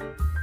Thank you.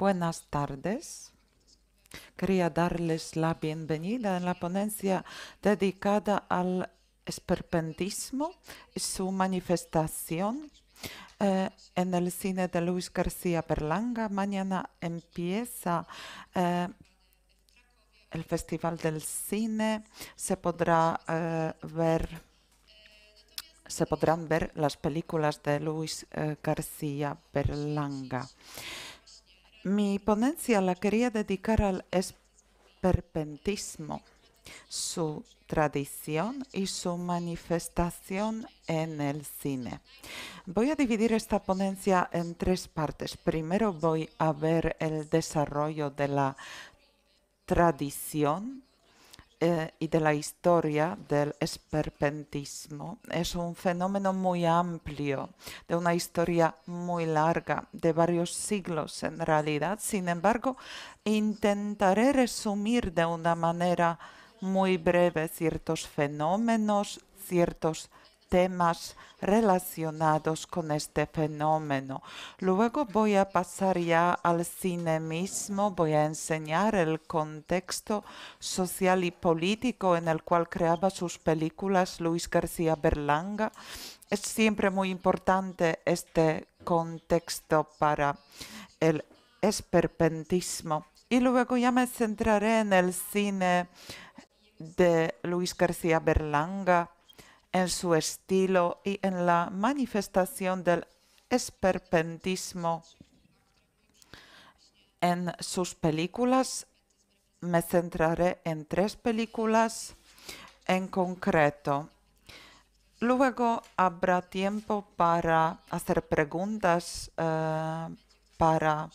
Buenas tardes. Quería darles la bienvenida en la ponencia dedicada al esperpentismo y su manifestación eh, en el cine de Luis García Berlanga. Mañana empieza eh, el Festival del Cine. Se podrá eh, ver se podrán ver las películas de Luis García Berlanga. Mi ponencia la quería dedicar al esperpentismo, su tradición y su manifestación en el cine. Voy a dividir esta ponencia en tres partes. Primero voy a ver el desarrollo de la tradición eh, y de la historia del esperpentismo es un fenómeno muy amplio, de una historia muy larga, de varios siglos en realidad. Sin embargo, intentaré resumir de una manera muy breve ciertos fenómenos, ciertos temas relacionados con este fenómeno. Luego voy a pasar ya al cine mismo, voy a enseñar el contexto social y político en el cual creaba sus películas Luis García Berlanga. Es siempre muy importante este contexto para el esperpentismo. Y luego ya me centraré en el cine de Luis García Berlanga en su estilo y en la manifestación del esperpentismo en sus películas. Me centraré en tres películas en concreto. Luego habrá tiempo para hacer preguntas, eh, para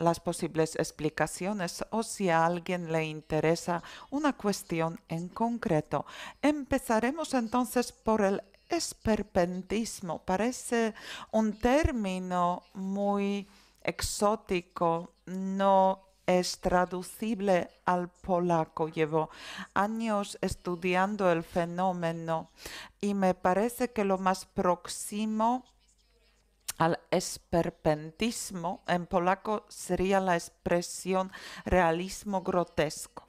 las posibles explicaciones o si a alguien le interesa una cuestión en concreto. Empezaremos entonces por el esperpentismo. Parece un término muy exótico, no es traducible al polaco. Llevo años estudiando el fenómeno y me parece que lo más próximo al esperpentismo, en polaco sería la expresión realismo grotesco.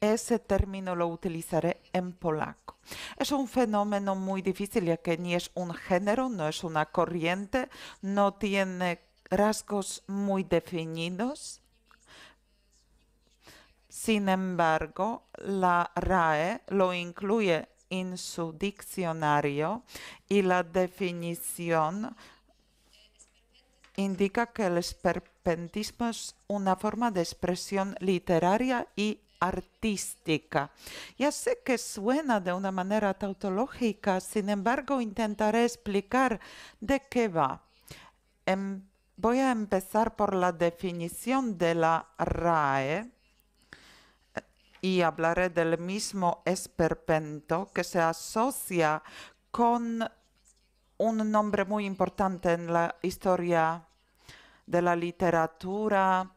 Ese término lo utilizaré en polaco. Es un fenómeno muy difícil ya que ni es un género, no es una corriente, no tiene rasgos muy definidos. Sin embargo, la RAE lo incluye en su diccionario y la definición indica que el esperpentismo es una forma de expresión literaria y artística. Ya sé que suena de una manera tautológica, sin embargo intentaré explicar de qué va. Em, voy a empezar por la definición de la RAE eh, y hablaré del mismo esperpento que se asocia con un nombre muy importante en la historia de la literatura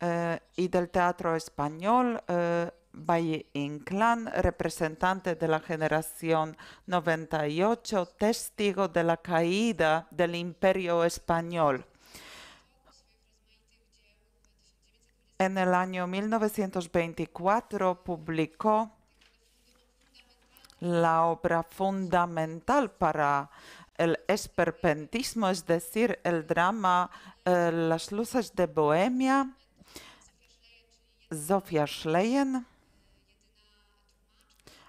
eh, y del teatro español, eh, Valle Inclán, representante de la generación 98, testigo de la caída del imperio español. En el año 1924 publicó la obra fundamental para el esperpentismo, es decir, el drama eh, Las luces de Bohemia, Zofia Schleyen,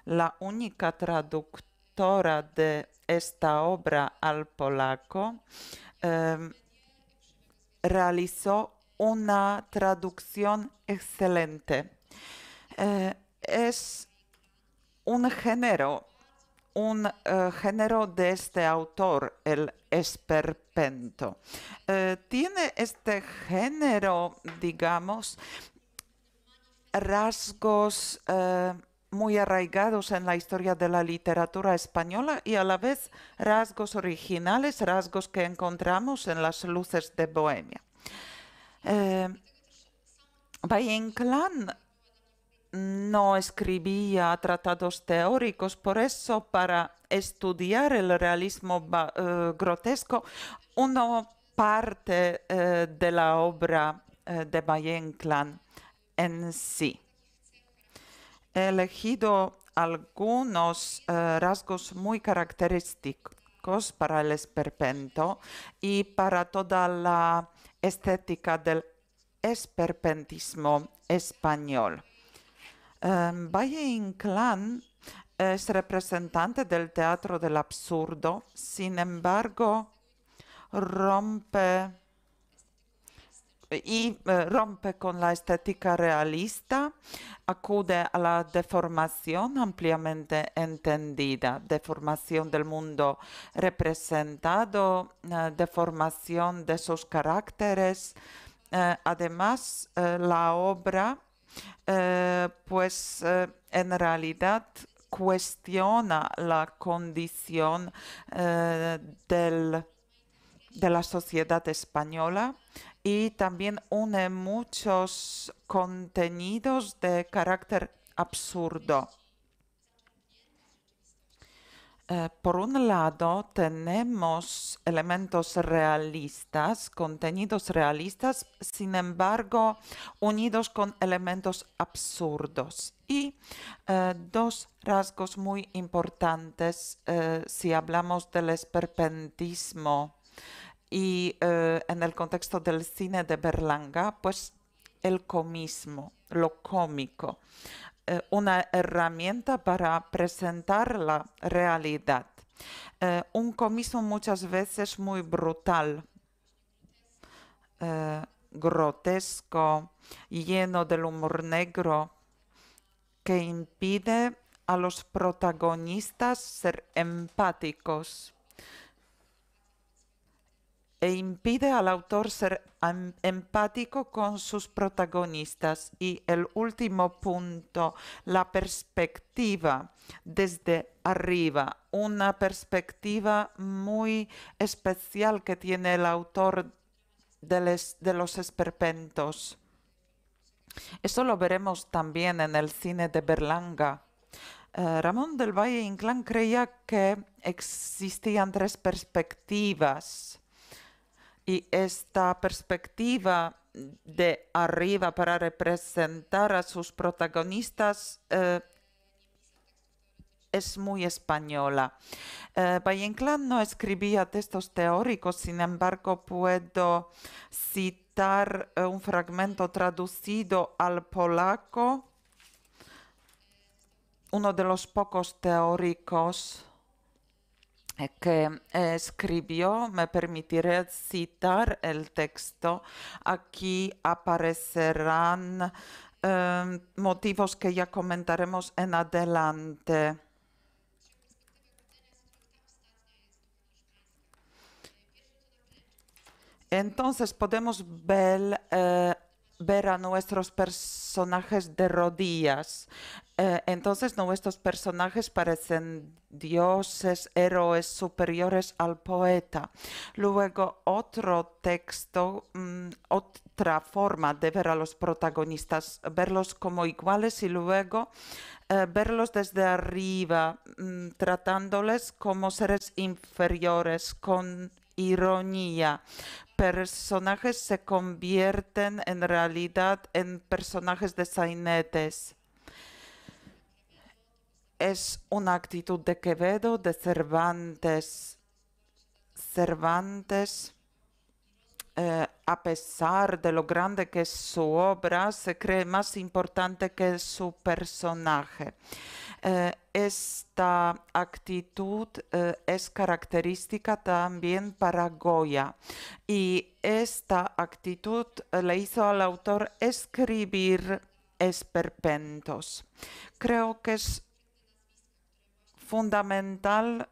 la única traductora de esta obra al polaco, em, realizó una traducción excelente. Eh, es un género un eh, género de este autor, el esperpento. Eh, tiene este género, digamos, rasgos eh, muy arraigados en la historia de la literatura española y a la vez rasgos originales, rasgos que encontramos en las luces de Bohemia. Valle no escribía tratados teóricos, por eso para estudiar el realismo eh, grotesco, una parte eh, de la obra eh, de Bayenclan en sí. He elegido algunos rasgos muy característicos para el esperpento y para toda la estética del esperpentismo español. Em, Valle Inclán es representante del teatro del absurdo, sin embargo, rompe y eh, rompe con la estética realista, acude a la deformación ampliamente entendida, deformación del mundo representado, eh, deformación de sus caracteres. Eh, además, la obra eh, pues eh, en realidad cuestiona la condición eh, de la sociedad española y también une muchos contenidos de carácter absurdo. Eh, por un lado, tenemos elementos realistas, contenidos realistas, sin embargo, unidos con elementos absurdos. Y eh, dos rasgos muy importantes eh, si hablamos del esperpentismo y en el contexto del cine de Berlanga, pues el comismo, lo cómico. Eh, una herramienta para presentar la realidad. Eh, un comiso muchas veces muy brutal, eh, grotesco, lleno del humor negro, que impide a los protagonistas ser empáticos e impide al autor ser empático con sus protagonistas. Y el último punto, la perspectiva desde arriba, una perspectiva muy especial que tiene el autor de, los esperpentos. Eso lo veremos también en el cine de Berlanga. Eh, Ramón del Valle Inclán creía que existían tres perspectivas y esta perspectiva de arriba para representar a sus protagonistas eh, es muy española. Eh, no escribía textos teóricos, sin embargo puedo citar eh, un fragmento traducido al polaco, uno de los pocos teóricos que escribió, me permitiré citar el texto, aquí aparecerán em, motivos que ya comentaremos en adelante. Entonces podemos ver eh, ver a nuestros personajes de rodillas. Eh, entonces nuestros personajes parecen dioses, héroes superiores al poeta. Luego otro texto, mm, otra forma de ver a los protagonistas, verlos como iguales y luego eh, verlos desde arriba, mm, tratándoles como seres inferiores, con ironía personajes se convierten en realidad en personajes de sainetes. Es una actitud de Quevedo, de Cervantes. Cervantes, eh, a pesar de lo grande que es su obra, se cree más importante que su personaje. Eh, esta actitud eh, es característica también para Goya y esta actitud eh, le hizo al autor escribir esperpentos. Creo que es fundamental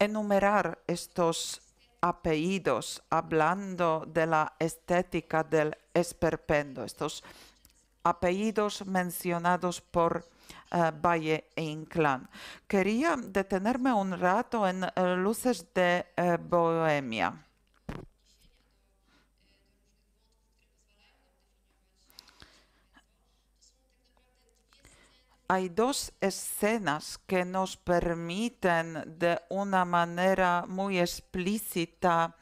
enumerar estos apellidos hablando de la estética del esperpendo, estos apellidos mencionados por eh, Valle e Inclán. Quería detenerme un rato en eh, Luces de eh, Bohemia. hay dos escenas que nos permiten de una manera muy explícita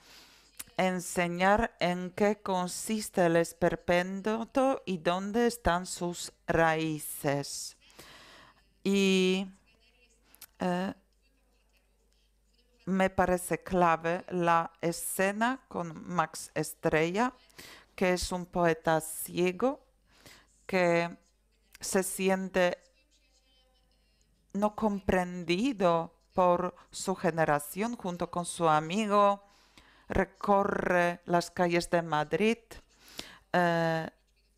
enseñar en qué consiste el esperpento y dónde están sus raíces. Y eh, me parece clave la escena con Max Estrella, que es un poeta ciego que se siente no comprendido por su generación junto con su amigo recorre las calles de Madrid. Eh,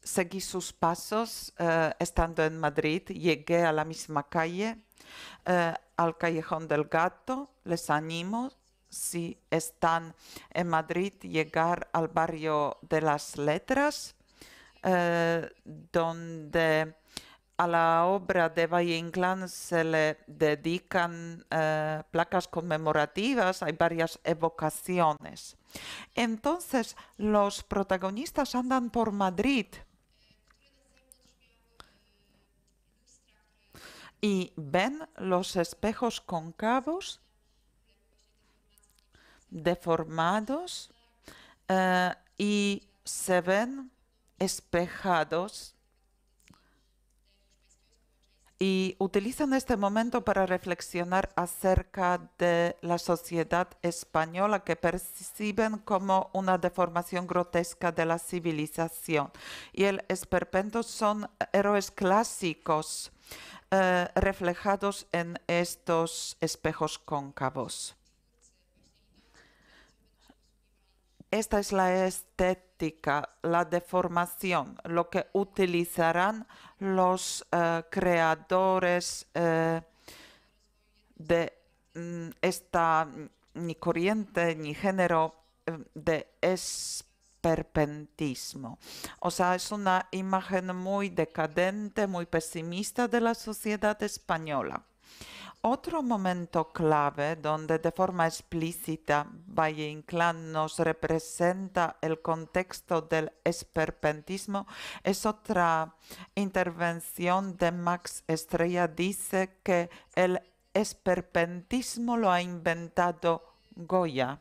seguí sus pasos eh, estando en Madrid. Llegué a la misma calle, eh, al callejón del gato. Les animo, si están en Madrid, llegar al barrio de las letras, donde a la obra de Valle Inclán se le dedican eh, placas conmemorativas, hay varias evocaciones. Entonces, los protagonistas andan por Madrid y ven los espejos concavos deformados eh, y se ven espejados y utilizan este momento para reflexionar acerca de la sociedad española que perciben como una deformación grotesca de la civilización. Y el esperpento son héroes clásicos eh, reflejados en estos espejos cóncavos. Esta es la estética la deformación, lo que utilizarán los eh, creadores eh, de mm, esta mm, ni corriente ni género eh, de esperpentismo. O sea, es una imagen muy decadente, muy pesimista de la sociedad española. Otro momento clave donde de forma explícita Valle Inclán nos representa el contexto del esperpentismo es otra intervención de Max Estrella. Dice que el esperpentismo lo ha inventado Goya.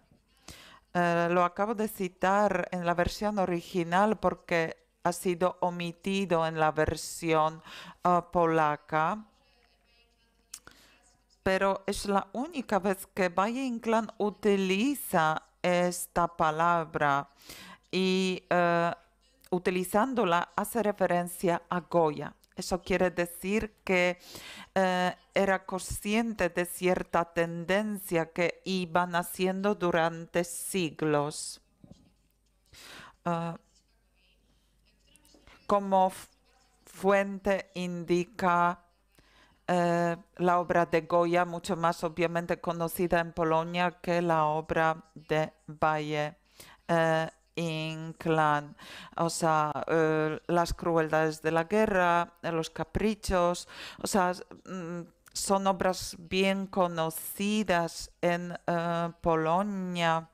Eh, lo acabo de citar en la versión original porque ha sido omitido en la versión eh, polaca pero es la única vez que Valle Inclán utiliza esta palabra y eh, utilizándola hace referencia a Goya. Eso quiere decir que eh, era consciente de cierta tendencia que iba naciendo durante siglos. Eh, como fuente indica eh, la obra de Goya, mucho más obviamente conocida en Polonia que la obra de Valle. Eh, Inclán, o sea, eh, las crueldades de la guerra, eh, los caprichos, o sea, mm, son obras bien conocidas en Polonia.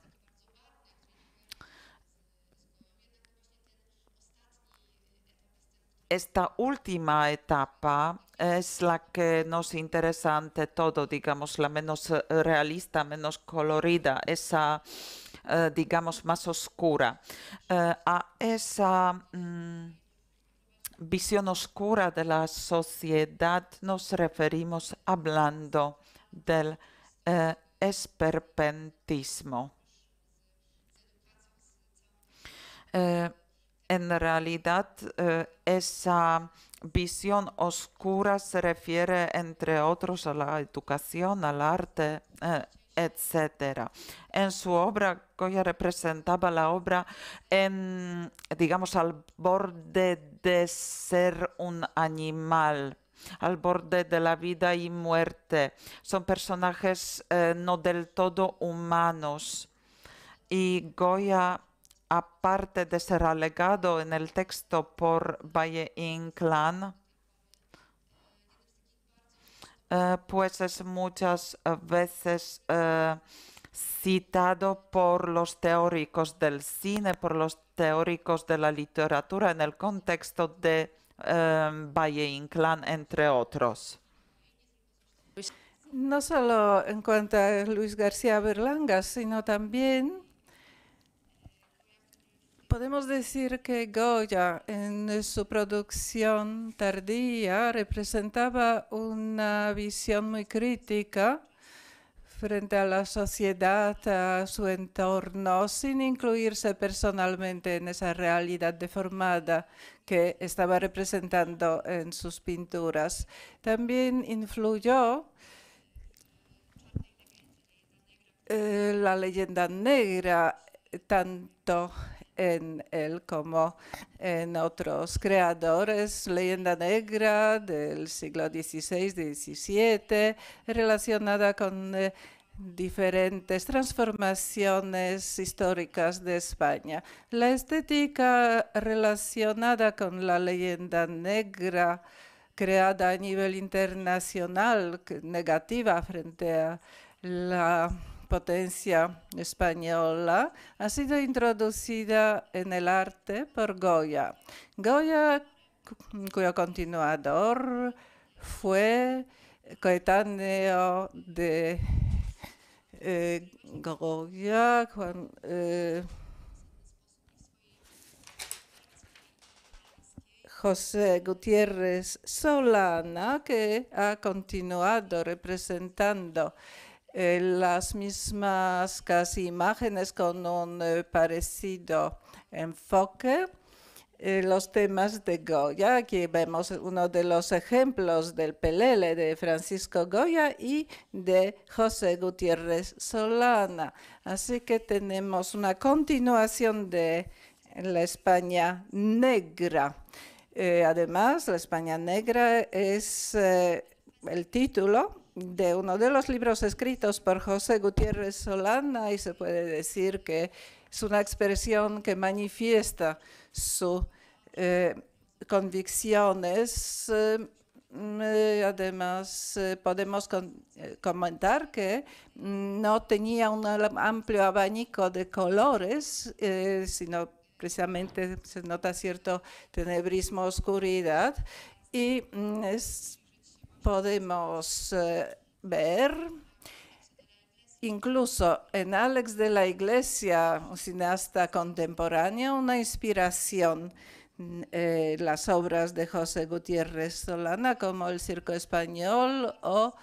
Esta última etapa es la que nos interesa ante todo, digamos, la menos eh, realista, menos colorida, esa, eh, digamos, más oscura. Eh, a esa mm, visión oscura de la sociedad nos referimos hablando del esperpentismo. en realidad, esa visión oscura se refiere, entre otros, a la educación, al arte, eh, etcétera etc. En su obra, Goya representaba la obra, en, digamos, al borde de ser un animal al borde de la vida y muerte. Son personajes eh, no del todo humanos. Y Goya aparte de ser alegado en el texto por Valle Inclán, eh, pues es muchas eh, veces eh, citado por los teóricos del cine, por los teóricos de la literatura en el contexto de Valle Inclán, entre otros. No solo en cuanto a Luis García Berlanga, sino también Podemos decir que Goya en su producción tardía representaba una visión muy crítica frente a la sociedad, a su entorno, sin incluirse personalmente en esa realidad deformada que estaba representando en sus pinturas. También influyó eh, la leyenda negra, tanto en él como en otros creadores. Leyenda negra del siglo XVI-XVII relacionada con eh, diferentes transformaciones históricas de España. La estética relacionada con la leyenda negra creada a nivel internacional, negativa frente a la potencia española ha sido introducida en el arte por Goya. Goya, cuyo continuador fue coetáneo de eh, Goya, Juan, eh, José Gutiérrez Solana, que ha continuado representando eh, las mismas casi imágenes con un eh, parecido enfoque. Eh, los temas de Goya, aquí vemos uno de los ejemplos del Pelele de Francisco Goya y de José Gutiérrez Solana. Así que tenemos una continuación de la España negra. además, la España negra es el título de uno de los libros escritos por José Gutiérrez Solana y se puede decir que es una expresión que manifiesta sus eh, convicciones. Eh, eh, además, podemos comentar que mm, no tenía un amplio abanico de colores, sino precisamente se nota cierto tenebrismo, oscuridad, y mm, es podemos eh, ver incluso en Alex de la Iglesia, un cineasta contemporáneo, una inspiración. Mm, en eh, las obras de José Gutiérrez Solana, como El Circo Español, o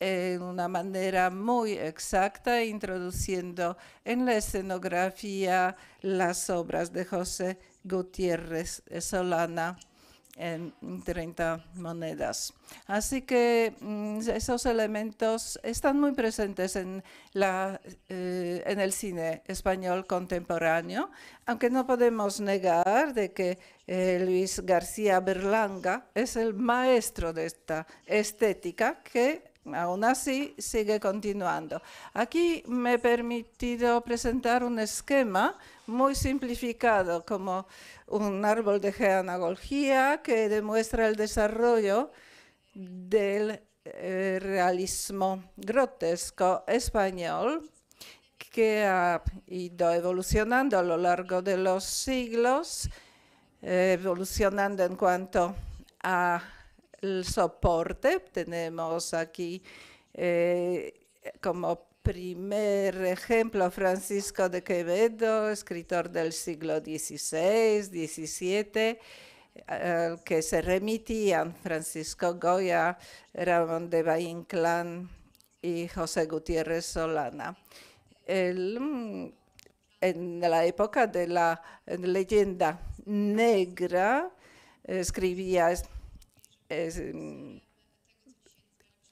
eh, en una manera muy exacta, introduciendo en la escenografía las obras de José Gutiérrez Solana en 30 monedas. Así que mm, esos elementos están muy presentes en, la, eh, en el cine español contemporáneo, aunque no podemos negar de que eh, Luis García Berlanga es el maestro de esta estética que aún así sigue continuando. Aquí me he permitido presentar un esquema muy simplificado, como un árbol de genealogía que demuestra el desarrollo del eh, realismo grotesco español que ha ido evolucionando a lo largo de los siglos, eh, evolucionando en cuanto a el soporte. Tenemos aquí eh, como primer ejemplo Francisco de Quevedo, escritor del siglo XVI, XVII, al que se remitían Francisco Goya, Ramón de Bainclán y José Gutiérrez Solana. en la época de la leyenda negra escribía Mm,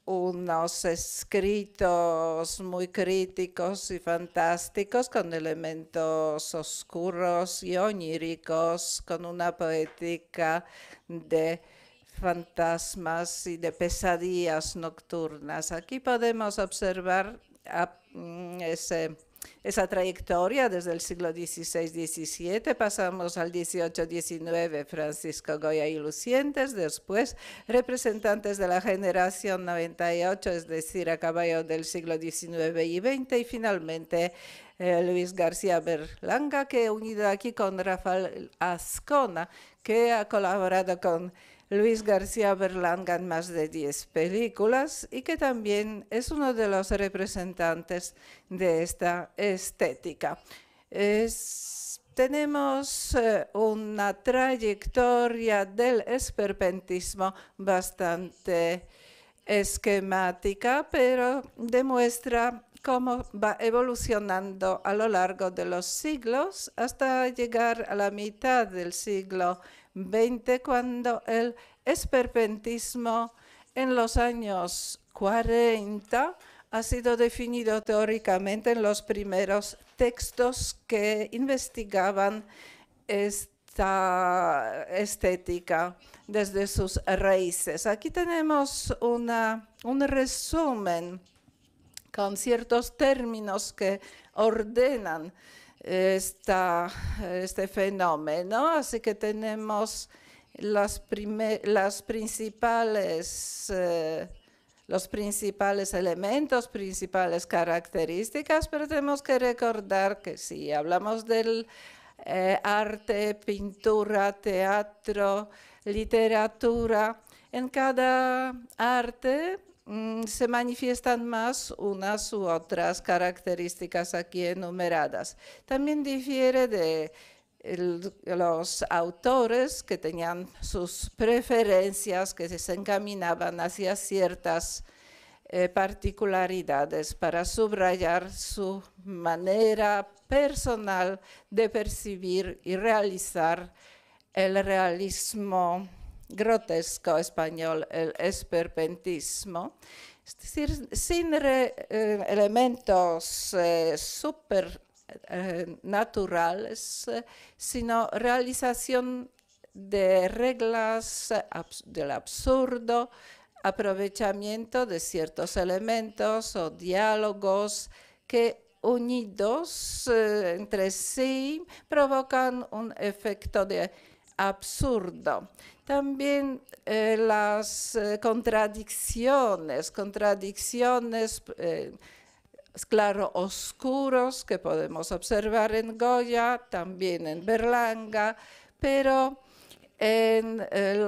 unos escritos muy críticos y fantásticos con elementos oscuros y oníricos, con una poética de fantasmas y de pesadillas nocturnas. Aquí podemos observar mm, ese esa trayectoria desde el siglo XVI-XVII, pasamos al XVIII-XIX, Francisco Goya y Lucientes, después representantes de la generación 98, es decir, a caballo del siglo XIX y XX, y finalmente eh, Luis García Berlanga, que he unido aquí con Rafael Ascona, que ha colaborado con Luis García Berlanga en más de 10 películas y que también es uno de los representantes de esta estética. tenemos eh, una trayectoria del esperpentismo bastante esquemática, pero demuestra cómo va evolucionando a lo largo de los siglos hasta llegar a la mitad del siglo 20 cuando el esperpentismo en los años 40 ha sido definido teóricamente en los primeros textos que investigaban esta estética desde sus raíces. Aquí tenemos un resumen con ciertos términos que ordenan este fenómeno. Así que tenemos las, principales, eh, los principales elementos, principales características, pero tenemos que recordar que si hablamos del eh, arte, pintura, teatro, literatura, en cada arte Mm, se manifiestan más unas u otras características aquí enumeradas. También difiere de los autores que tenían sus preferencias que se encaminaban hacia ciertas eh, particularidades para subrayar su manera personal de percibir y realizar el realismo grotesco español, el esperpentismo, es decir, sin eh, elementos eh, supernaturales, eh, sino realización de reglas del absurdo, aprovechamiento de ciertos elementos o diálogos que unidos entre sí provocan un efecto de absurdo. También eh, las eh, contradicciones, contradicciones eh, claro oscuros que podemos observar en Goya, también en Berlanga, pero en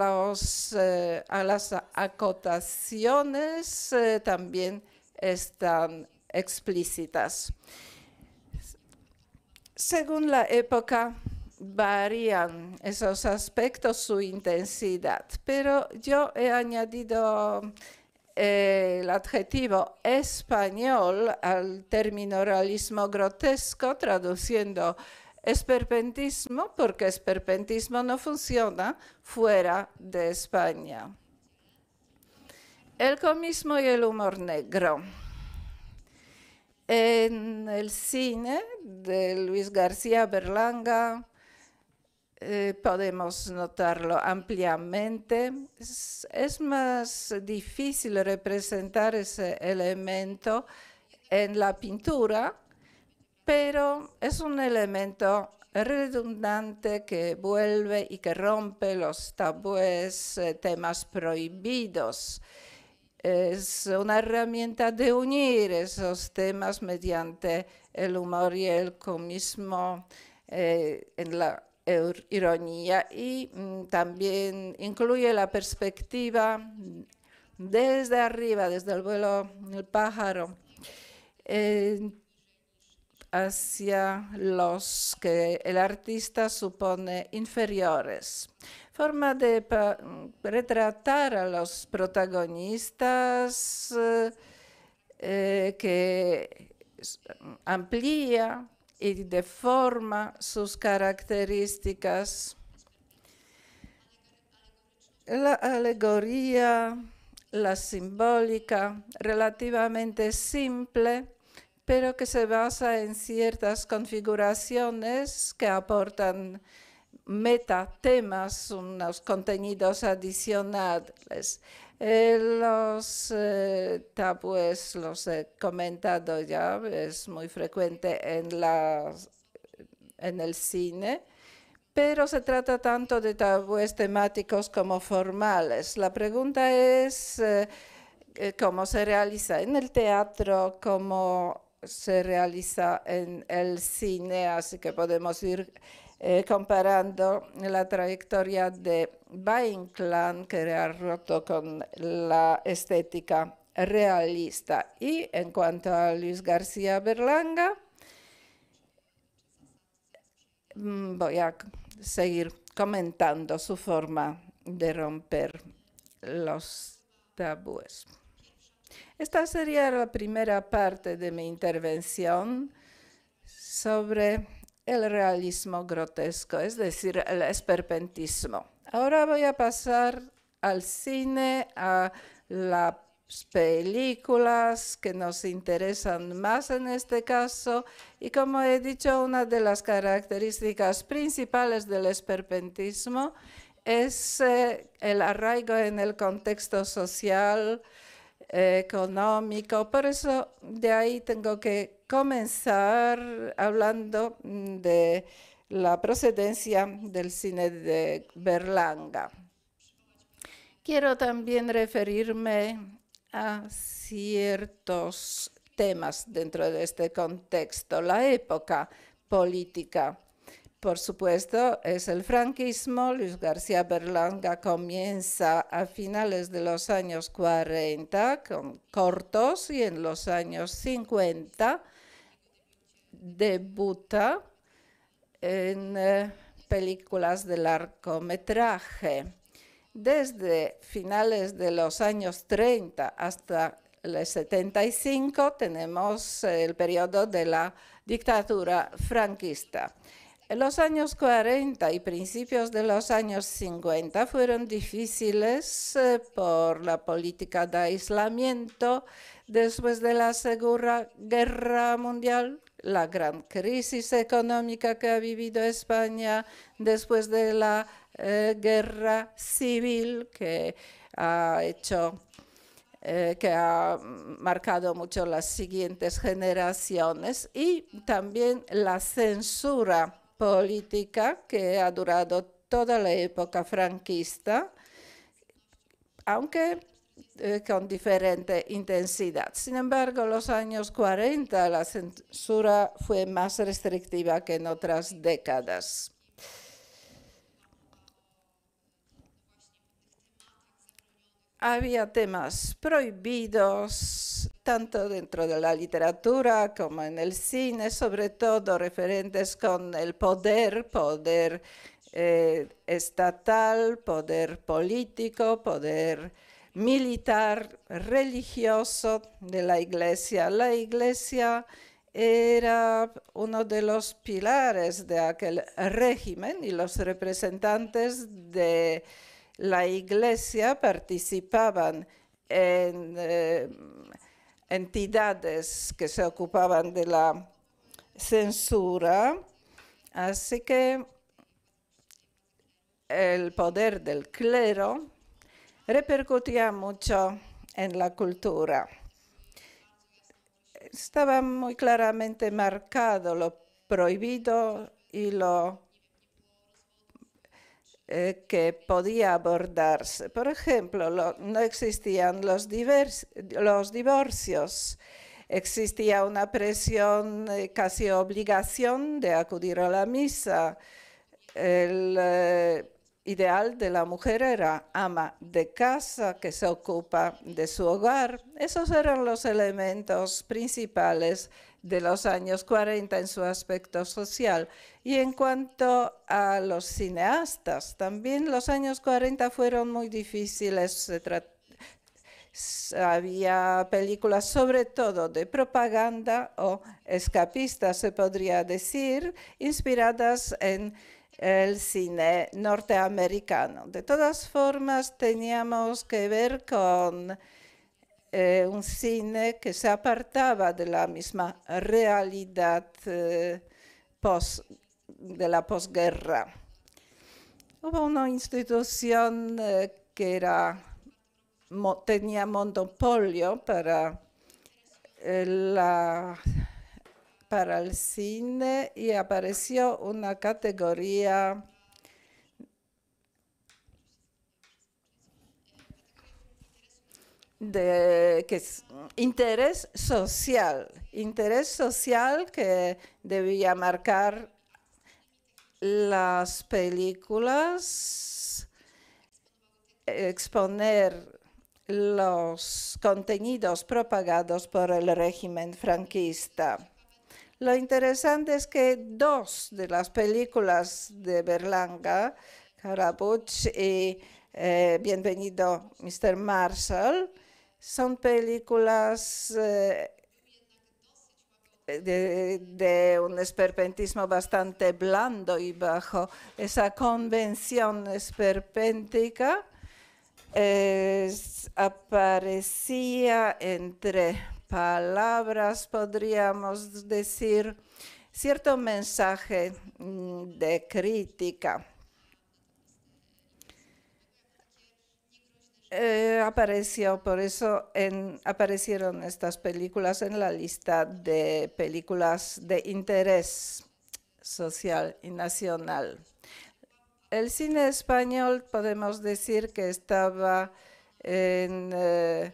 las acotaciones también están explícitas. Según la época, varían esos aspectos, su intensidad, pero yo he añadido eh, el adjetivo español al término realismo grotesco, traduciendo esperpentismo, porque esperpentismo no funciona fuera de España. El comismo y el humor negro. En el cine de Luis García Berlanga, eh, podemos notarlo ampliamente. Es, más difícil representar ese elemento en la pintura, pero es un elemento redundante que vuelve y que rompe los tabúes, eh, temas prohibidos. Es una herramienta de unir esos temas mediante el humor y el comismo eh, en la ironía y mm, también incluye la perspectiva desde arriba, desde el vuelo del pájaro, hacia los que el artista supone inferiores. Forma de retratar a los protagonistas eh, que amplía y deforma sus características. La alegoría, la simbólica, relativamente simple, pero que se basa en ciertas configuraciones que aportan metatemas, unos contenidos adicionales. Eh, los eh, tabúes los he comentado ya, es muy frecuente en, en el cine, pero se trata tanto de tabúes temáticos como formales. La pregunta es eh, cómo se realiza en el teatro, cómo se realiza en el cine, así que podemos ir eh, comparando la trayectoria de Bain Clan, que ha roto con la estética realista. Y en cuanto a Luis García Berlanga, mm, voy a seguir comentando su forma de romper los tabúes. Esta sería la primera parte de mi intervención sobre el realismo grotesco, es decir, el esperpentismo. Ahora voy a pasar al cine, a las películas que nos interesan más en este caso y como he dicho, una de las características principales del esperpentismo es eh, el arraigo en el contexto social, económico, por eso de ahí tengo que comenzar hablando mm, de la procedencia del cine de Berlanga. Quiero también referirme a ciertos temas dentro de este contexto. La época política, por supuesto, es el franquismo. Luis García Berlanga comienza a finales de los años 40 con cortos y en los años 50 debuta en eh, películas de largometraje. Desde finales de los años 30 hasta el 75 tenemos el periodo de la dictadura franquista. En los años 40 y principios de los años 50 fueron difíciles eh, por la política de aislamiento después de la Segunda Guerra Mundial la gran crisis económica que ha vivido España después de la eh, guerra civil que ha hecho eh, que ha marcado mucho las siguientes generaciones y también la censura política que ha durado toda la época franquista, aunque eh, con diferente intensidad. Sin embargo, en los años 40 la censura fue más restrictiva que en otras décadas. Había temas prohibidos tanto dentro de la literatura como en el cine, sobre todo referentes con el poder, poder eh, estatal, poder político, poder militar religioso de la iglesia. La iglesia era uno de los pilares de aquel régimen y los representantes de la iglesia participaban en eh, entidades que se ocupaban de la censura. Así que el poder del clero repercutía mucho en la cultura. Estaba muy claramente marcado lo prohibido y lo eh, que podía abordarse. Por ejemplo, no existían los, los divorcios existía una presión, eh, casi obligación de acudir a la misa. Eh, ideal de la mujer era ama de casa que se ocupa de su hogar. Esos eran los elementos principales de los años 40 en su aspecto social. Y en cuanto a los cineastas, también los años 40 fueron muy difíciles. había películas sobre todo de propaganda o escapistas, se podría decir, inspiradas en el cine norteamericano. De todas formas, teníamos que ver con eh, un cine que se apartaba de la misma realidad eh, de la posguerra. Hubo una institución eh, que era, tenía monopolio para la para el cine y apareció una categoría de que interés social, interés social que debía marcar las películas, exponer los contenidos propagados por el régimen franquista. Lo interesante es que dos de las películas de Berlanga, Carabuch y eh, Bienvenido Mr. Marshall, son películas eh, de, un esperpentismo bastante blando y bajo. Esa convención esperpéntica aparecía entre palabras, podríamos decir, cierto mensaje mm, de crítica. Eh, apareció, por eso en, aparecieron estas películas en la lista de películas de interés social y nacional. El cine español podemos decir que estaba en eh,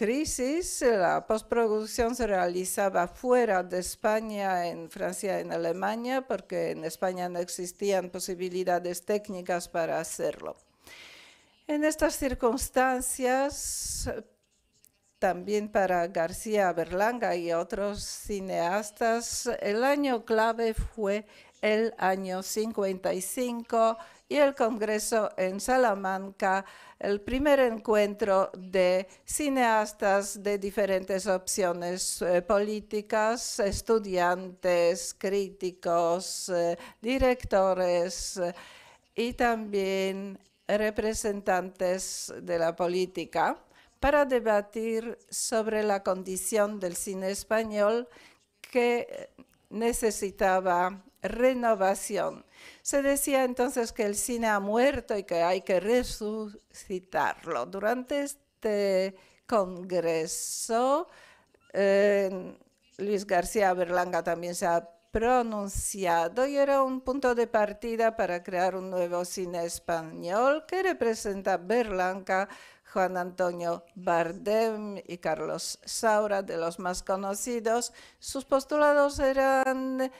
crisis, la postproducción se realizaba fuera de España, en Francia, en Alemania, porque en España no existían posibilidades técnicas para hacerlo. En estas circunstancias, también para García Berlanga y otros cineastas, el año clave fue el año 55 y el Congreso en Salamanca, el primer encuentro de cineastas de diferentes opciones eh, políticas, estudiantes, críticos, eh, directores eh, y también representantes de la política para debatir sobre la condición del cine español que necesitaba renovación. Se decía entonces que el cine ha muerto y que hay que resucitarlo. Durante este congreso, eh, Luis García Berlanga también se ha pronunciado y era un punto de partida para crear un nuevo cine español que representa Berlanga, Juan Antonio Bardem y Carlos Saura, de los más conocidos. Sus postulados eran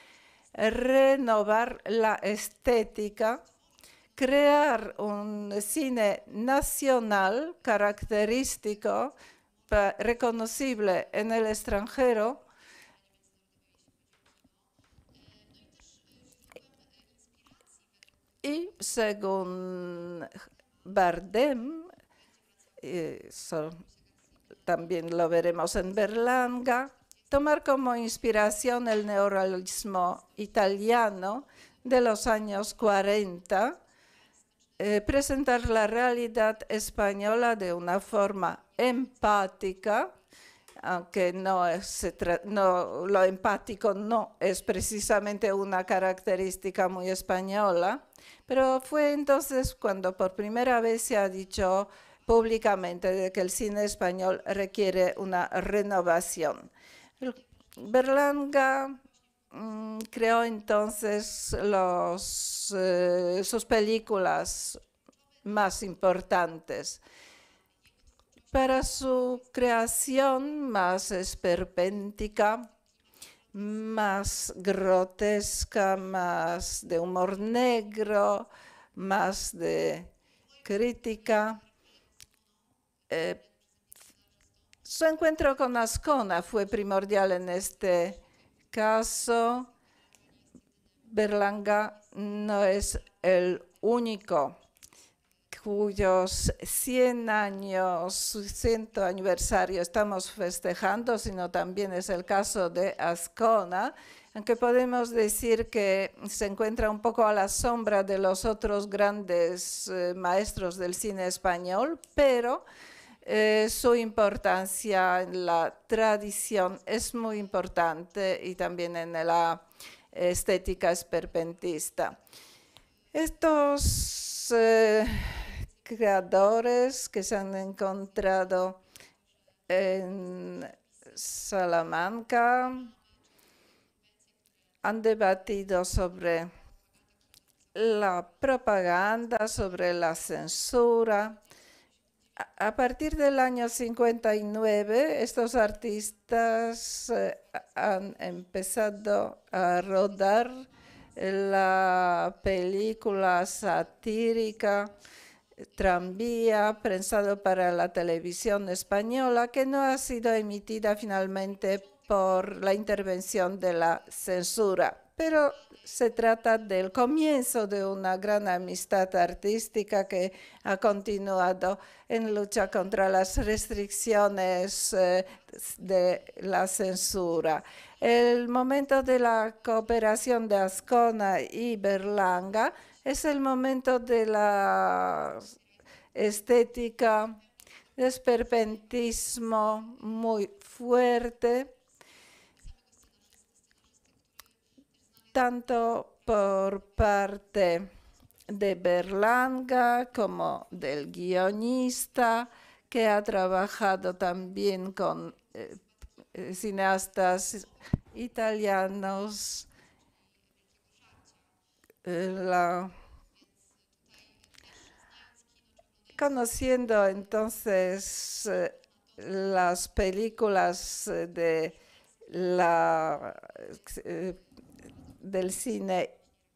renovar la estética, crear un cine nacional característico, reconocible en el extranjero, Y según Bardem, eh, también lo veremos en Berlanga, tomar como inspiración el neorrealismo italiano de los años 40, eh, presentar la realidad española de una forma empática, aunque lo empático no es precisamente una característica muy española, pero fue entonces cuando por primera vez se ha dicho públicamente que el cine español requiere una renovación. Berlanga mm, creó entonces eh, sus películas más importantes. Para su creación más esperpéntica, más grotesca, más de humor negro, más de crítica, eh, su encuentro con Ascona fue primordial en este caso. Berlanga no es el único cuyos 100 años, 100 aniversario estamos festejando, sino también es el caso de Ascona, aunque podemos decir que se encuentra un poco a la sombra de los otros grandes eh, maestros del cine español, pero eh, su importancia en la tradición es muy importante y también en la estética esperpentista. Estos eh, creadores que se han encontrado en Salamanca han debatido sobre la propaganda, sobre la censura, a partir del año 59, estos artistas eh, han empezado a rodar la película satírica Tranvía, prensado para la televisión española, que no ha sido emitida finalmente por la intervención de la censura pero se trata del comienzo de una gran amistad artística que ha continuado en lucha contra las restricciones eh, de la censura. El momento de la cooperación de Ascona y Berlanga es el momento de la estética, desperpentismo muy fuerte tanto por parte de Berlanga como del guionista, que ha trabajado también con eh, eh, cineastas italianos. Eh, conociendo entonces las películas de la del cine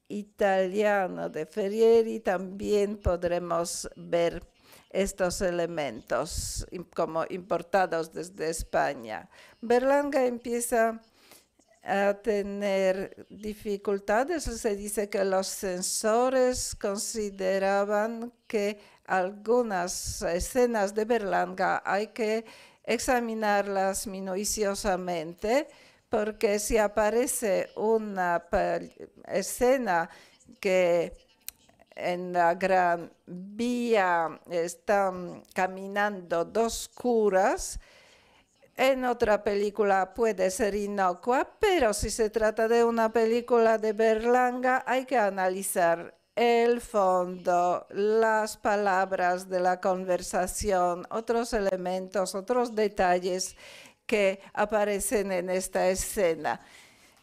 italiano de Ferrieri también podremos ver estos elementos como importados desde España. Berlanga empieza a tener dificultades. Se dice que los censores consideraban que algunas escenas de Berlanga hay que examinarlas minuciosamente porque si aparece una escena que en la gran vía están caminando dos curas, en otra película puede ser inocua, pero si se trata de una película de Berlanga hay que analizar el fondo, las palabras de la conversación, otros elementos, otros detalles que aparecen en esta escena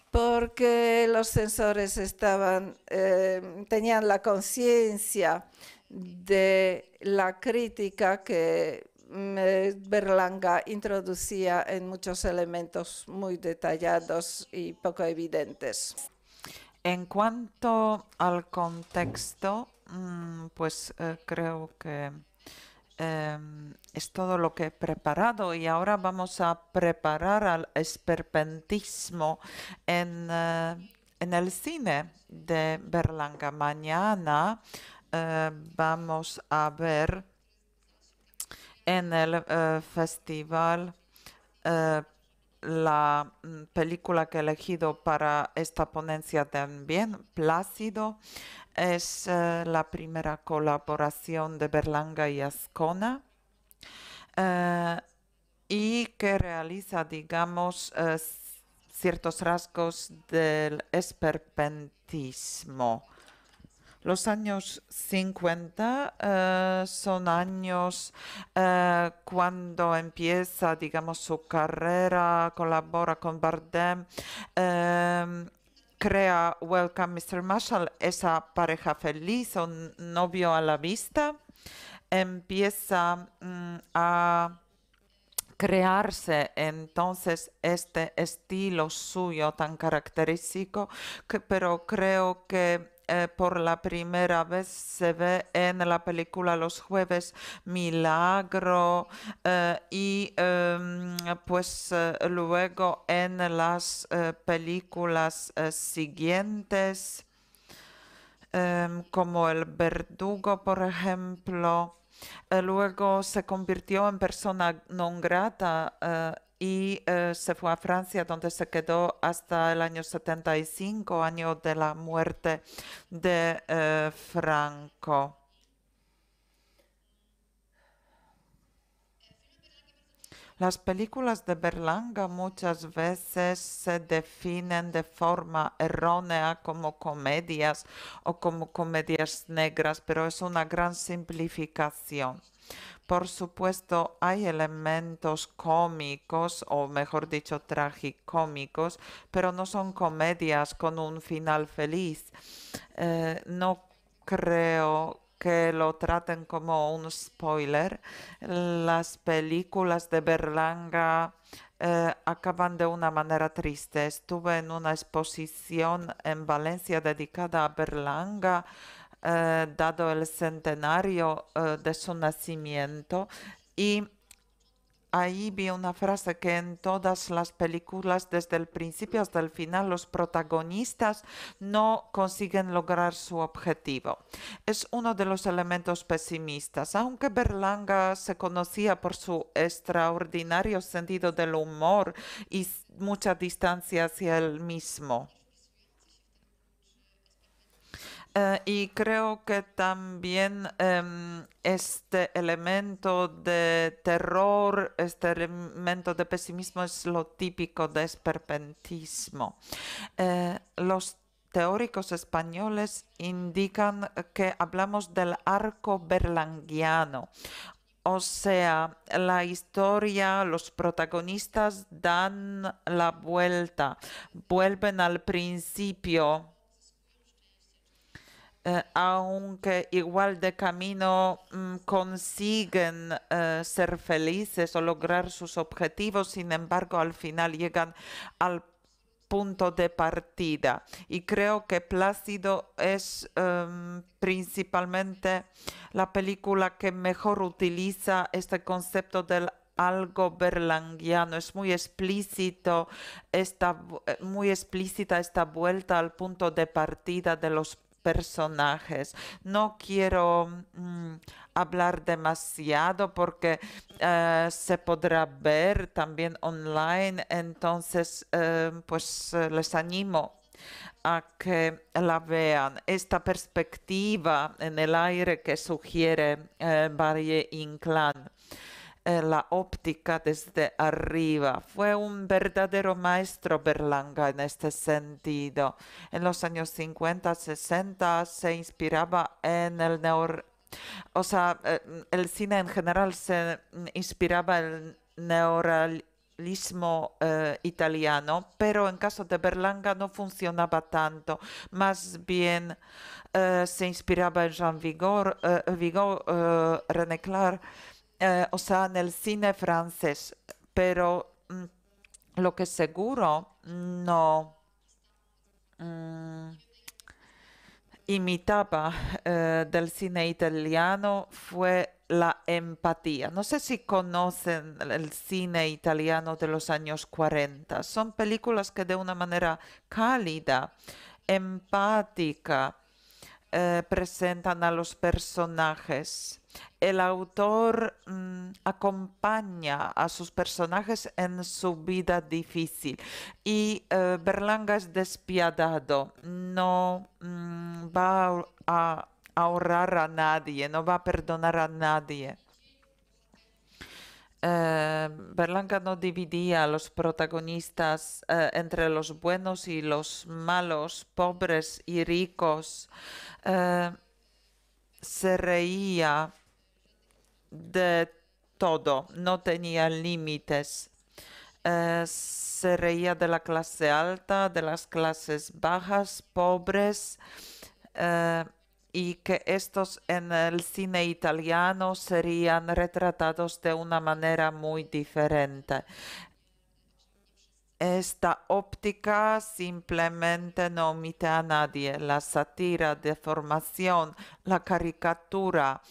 porque los sensores estaban, eh, tenían la conciencia de la crítica que Berlanga introducía en muchos elementos muy detallados y poco evidentes. En cuanto al contexto, mm, pues eh, creo que Em, es todo lo que he preparado y ahora vamos a preparar al esperpentismo en, eh, el cine de Berlanga. Mañana eh, vamos a ver en el eh, festival la mm, película que he elegido para esta ponencia también, Plácido, es eh, la primera colaboración de Berlanga y Ascona. Eh, y que realiza, digamos, eh, ciertos rasgos del esperpentismo. Los años 50 eh, son años eh, cuando empieza, digamos, su carrera, colabora con Bardem, em, crea Welcome Mr. Marshall, esa pareja feliz, un novio a la vista, empieza mm, a crearse entonces este estilo suyo tan característico, pero creo que eh, por la primera vez se ve en la película Los Jueves Milagro eh, y em, pues eh, luego en las películas siguientes em, como El Verdugo por ejemplo. Luego se convirtió en persona non grata y eh, se fue a Francia, donde se quedó hasta el año 75, año de la muerte de eh, Franco. Las películas de Berlanga muchas veces se definen de forma errónea como comedias o como comedias negras, pero es una gran simplificación. Por supuesto, hay elementos cómicos, o mejor dicho, tragicómicos, pero no son comedias con un final feliz. Eh, no creo que lo traten como un spoiler. Las películas de Berlanga eh, acaban de una manera triste. Estuve en una exposición en Valencia dedicada a Berlanga eh, dado el centenario eh, de su nacimiento y ahí vi una frase que en todas las películas, desde el principio hasta el final, los protagonistas no consiguen lograr su objetivo. Es uno de los elementos pesimistas. Aunque Berlanga se conocía por su extraordinario sentido del humor y mucha distancia hacia él mismo. Eh, y creo que también em, este elemento de terror, este elemento de pesimismo es lo típico de esperpentismo. Eh, los teóricos españoles indican que hablamos del arco berlanguiano, o sea, la historia, los protagonistas dan la vuelta, vuelven al principio eh, aunque igual de camino mm, consiguen eh, ser felices o lograr sus objetivos, sin embargo al final llegan al punto de partida. Y creo que Plácido es em, principalmente la película que mejor utiliza este concepto del algo berlanguiano. Es muy explícito esta, eh, muy explícita esta vuelta al punto de partida de los personajes. No quiero mm, hablar demasiado porque eh, se podrá ver también online, entonces eh, pues eh, les animo a que la vean. Esta perspectiva en el aire que sugiere Barry Inclán eh, la óptica desde arriba. Fue un verdadero maestro Berlanga en este sentido. En los años 50, 60 se inspiraba en el neor O sea, eh, el cine en general se inspiraba en el neorealismo eh, italiano, pero en caso de Berlanga no funcionaba tanto. Más bien se inspiraba en Jean Vigor, Vigo, René Clar eh, o sea, en el cine francés, pero mm, lo que seguro no mm, imitaba eh, del cine italiano fue la empatía. No sé si conocen el cine italiano de los años 40. Son películas que de una manera cálida, empática, eh, presentan a los personajes el autor mm, acompaña a sus personajes en su vida difícil y eh, Berlanga es despiadado, no mm, va a ahorrar a nadie, no va a perdonar a nadie. Eh, Berlanga no dividía a los protagonistas eh, entre los buenos y los malos, pobres y ricos. se reía de todo, no tenía límites. Eh, se reía de la clase alta, de las clases bajas, pobres, eh, y que estos en el cine italiano serían retratados de una manera muy diferente. Esta óptica simplemente no omite a nadie. La sátira, deformación, la caricatura,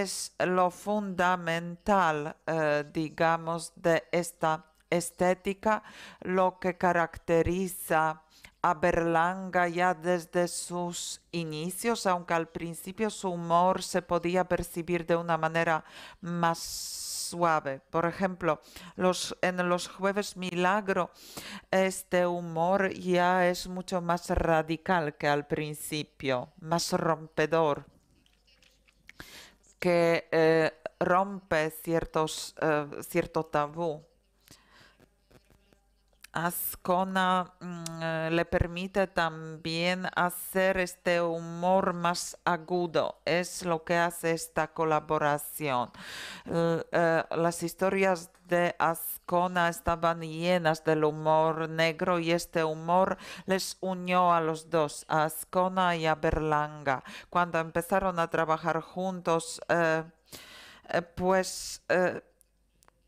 es lo fundamental, eh, digamos, de esta estética, lo que caracteriza a Berlanga ya desde sus inicios, aunque al principio su humor se podía percibir de una manera más suave. Por ejemplo, los, en los jueves milagro este humor ya es mucho más radical que al principio, más rompedor que eh, rompe ciertos, eh, cierto tabú Ascona mm, eh, le permite también hacer este humor más agudo. Es lo que hace esta colaboración. Eh, las historias de Ascona estaban llenas del humor negro y este humor les unió a los dos, a Ascona y a Berlanga. Cuando empezaron a trabajar juntos, eh, pues